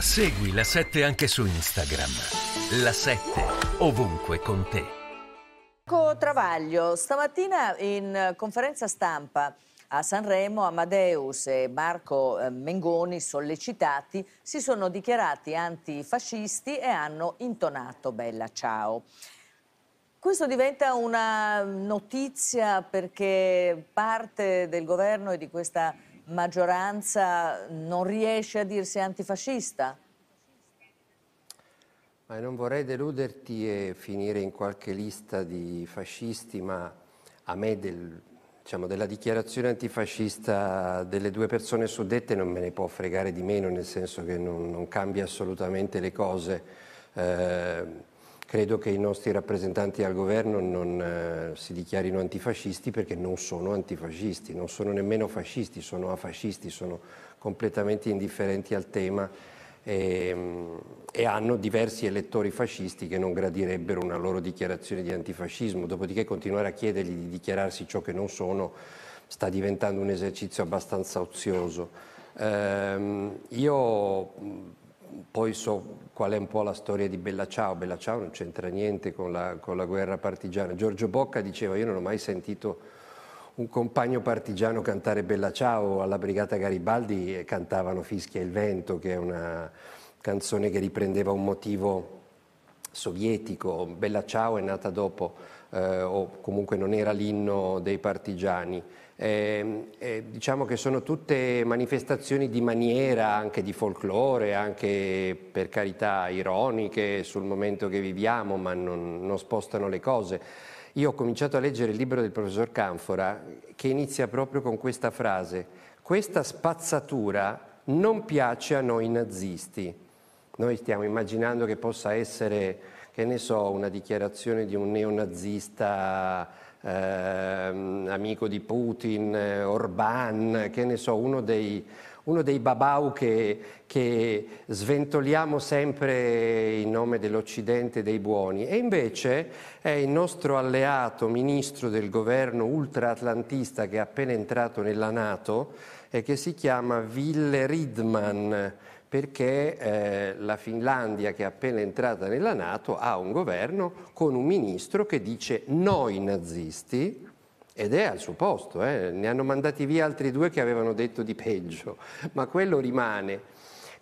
Segui la 7 anche su Instagram. La 7 ovunque con te. Marco Travaglio, stamattina in conferenza stampa a Sanremo Amadeus e Marco eh, Mengoni, sollecitati, si sono dichiarati antifascisti e hanno intonato Bella Ciao. Questo diventa una notizia perché parte del governo e di questa maggioranza non riesce a dirsi antifascista? Ma non vorrei deluderti e finire in qualche lista di fascisti, ma a me del, diciamo, della dichiarazione antifascista delle due persone suddette non me ne può fregare di meno, nel senso che non, non cambia assolutamente le cose. Eh, Credo che i nostri rappresentanti al governo non eh, si dichiarino antifascisti perché non sono antifascisti, non sono nemmeno fascisti, sono afascisti, sono completamente indifferenti al tema e, ehm, e, hanno diversi elettori fascisti che non gradirebbero una loro dichiarazione di antifascismo, dopodiché continuare a chiedergli di dichiararsi ciò che non sono sta diventando un esercizio abbastanza ozioso. Eh, io poi so qual è un po' la storia di Bella Ciao. Bella Ciao non c'entra niente con la, con la guerra partigiana. Giorgio Bocca diceva io non ho mai sentito un compagno partigiano cantare Bella Ciao alla Brigata Garibaldi e cantavano Fischia il vento, che è una canzone che riprendeva un motivo sovietico, Bella Ciao è nata dopo, eh, o comunque non era l'inno dei partigiani. Eh, eh, diciamo che sono tutte manifestazioni di maniera, anche di folklore, anche per carità ironiche sul momento che viviamo, ma non, non spostano le cose. Io ho cominciato a leggere il libro del professor Canfora che inizia proprio con questa frase, questa spazzatura non piace a noi nazisti. Noi stiamo immaginando che possa essere, che ne so, una dichiarazione di un neonazista Ehm, amico di Putin, Orban, che ne so, uno dei, uno dei babau che, che, sventoliamo sempre in nome dell'Occidente dei buoni. E invece è il nostro alleato, ministro del governo ultraatlantista che è appena entrato nella Nato e che si chiama Wille Ridman perché eh, la Finlandia che è appena entrata nella Nato ha un governo con un ministro che dice no ai nazisti ed è al suo posto, eh. ne hanno mandati via altri due che avevano detto di peggio, ma quello rimane.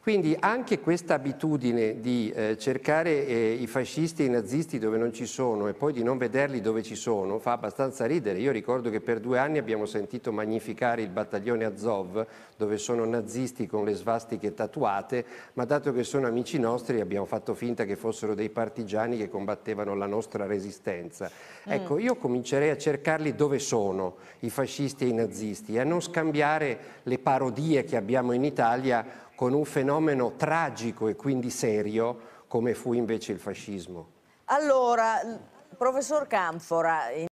Quindi anche questa abitudine di eh, cercare eh, i fascisti e i nazisti dove non ci sono e poi di non vederli dove ci sono fa abbastanza ridere. Io ricordo che per due anni abbiamo sentito magnificare il battaglione Azov dove sono nazisti con le svastiche tatuate, ma dato che sono amici nostri abbiamo fatto finta che fossero dei partigiani che combattevano la nostra resistenza. Mm. Ecco, io comincerei a cercarli dove sono i fascisti e i nazisti e a non scambiare le parodie che abbiamo in Italia con un fenomeno tragico e quindi serio come fu invece il fascismo. Allora, professor Canfora,